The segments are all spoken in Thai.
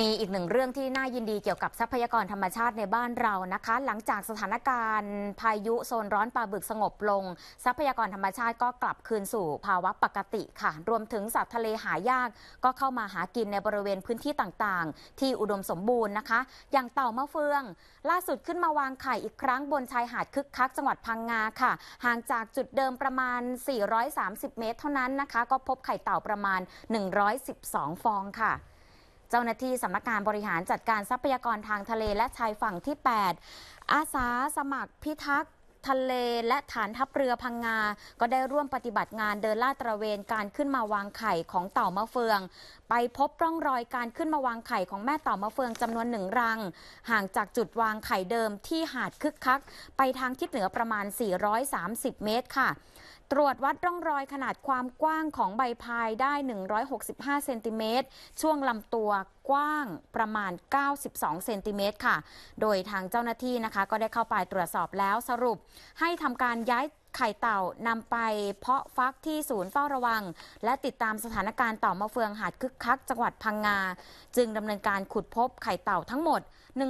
มีอีกหนึ่งเรื่องที่น่ายินดีเกี่ยวกับทรัพยากรธรรมชาติในบ้านเรานะคะ หลังจากสถานการณ์ พายุโซนร้อนปลาบึกสงบลง ทรัพยากรธรรมชาติก็กลับคืนสู่ภาวะปกติค่ะ รวมถึงสัตว์ทะเลหายาก ก็เข้ามาหากินในบริเวณพื้นที่ต่างๆ ที่อุดมสมบูรณ์นะคะ อย่างเต่ามะเฟือง ล่าสุดขึ้นมาวางไข่อีกครั้งบนชายหาดคึกคักจังหวัดพังงาค่ะ ห่างจากจุดเดิมประมาณ 430 เมตรเท่านั้นนะคะ ก็พบไข่เต่าประมาณ 112 ฟองค่ะเจ้าหน้าที่สำนักงานบริหารจัดการทรัพยากรทางทะเลและชายฝั่งที่ 8 อาสาสมัคร พิทักษ์ทะเล และฐานทัพเรือพังงา ก็ได้ร่วมปฏิบัติงานเดินลาดตระเวนการขึ้นมาวางไข่ของเต่ามะเฟือง ไปพบร่องรอยการขึ้นมาวางไข่ของแม่เต่ามะเฟืองจำนวนหนึ่งรัง ห่างจากจุดวางไข่เดิมที่หาดคึกคักไปทางทิศเหนือประมาณ 430 เมตรค่ะตรวจวัดร่องรอยขนาดความกว้างของใบพายได้ 165 เซนติเมตร ช่วงลำตัวกว้างประมาณ 92 เซนติเมตรค่ะ โดยทางเจ้าหน้าที่นะคะก็ได้เข้าไปตรวจสอบแล้วสรุปให้ทำการย้ายไข่เต่านำไปเพาะฟักที่ศูนย์เฝ้าระวัง และติดตามสถานการณ์ต่อมาเฟืองหาดคึกคักจังหวัดพังงา จึงดำเนินการขุดพบไข่เต่าทั้งหมด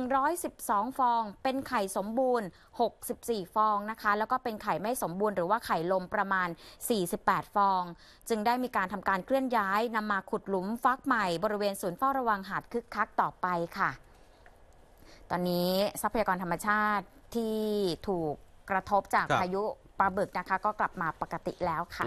112 ฟองเป็นไข่สมบูรณ์ 64 ฟองนะคะ แล้วก็เป็นไข่ไม่สมบูรณ์หรือว่าไข่ลมประมาณ 48 ฟอง จึงได้มีการทำการเคลื่อนย้ายนำมาขุดหลุม ฟักใหม่บริเวณศูนย์เฝ้าระวังหาดคึกคักต่อไปค่ะ ตอนนี้ทรัพยากรธรรมชาติที่ถูกกระทบจากพายุปลาบึกนะคะก็กลับมาปกติแล้วค่ะ